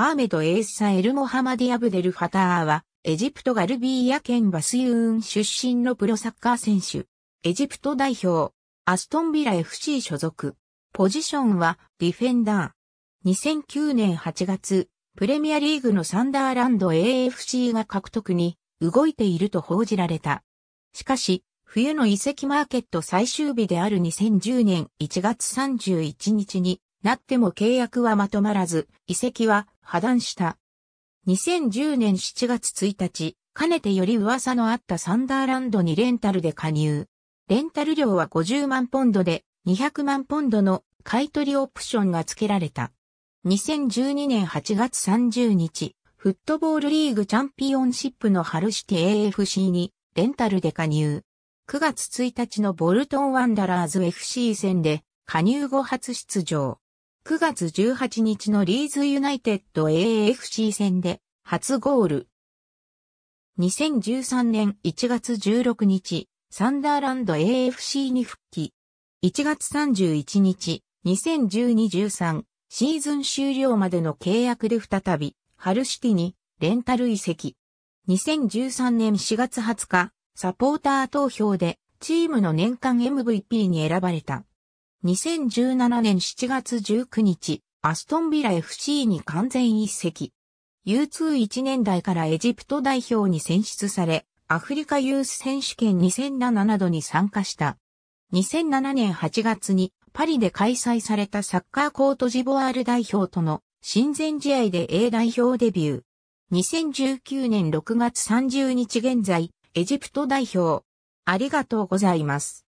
アーメド・エース・サ・エル・モハマディ・アブデル・ファターは、エジプトガルビーヤ県バスユーン出身のプロサッカー選手。エジプト代表、アストンビラ FC 所属。ポジションはディフェンダー。2009年8月、プレミアリーグのサンダーランド AFC が獲得に動いていると報じられた。しかし、冬の移籍マーケット最終日である2010年1月31日になっても契約はまとまらず、遺跡は破断した。2010年7月1日、かねてより噂のあったサンダーランドにレンタルで加入。レンタル料は50万ポンドで、200万ポンドの買い取りオプションが付けられた。2012年8月30日、フットボールリーグチャンピオンシップのハルシテ AFC にレンタルで加入。9月1日のボルトンワンダラーズ FC 戦で加入後初出場。9月18日のリーズユナイテッド AFC 戦で初ゴール。2013年1月16日、サンダーランド AFC に復帰。1月31日、2012-13シーズン終了までの契約で再び、ハルシティにレンタル移籍。2013年4月20日、サポーター投票でチームの年間 MVP に選ばれた。2017年7月19日、アストンビラ FC に完全一席。U21 年代からエジプト代表に選出され、アフリカユース選手権2007などに参加した。2007年8月にパリで開催されたサッカーコートジボワール代表との親善試合で A 代表デビュー。2019年6月30日現在、エジプト代表。ありがとうございます。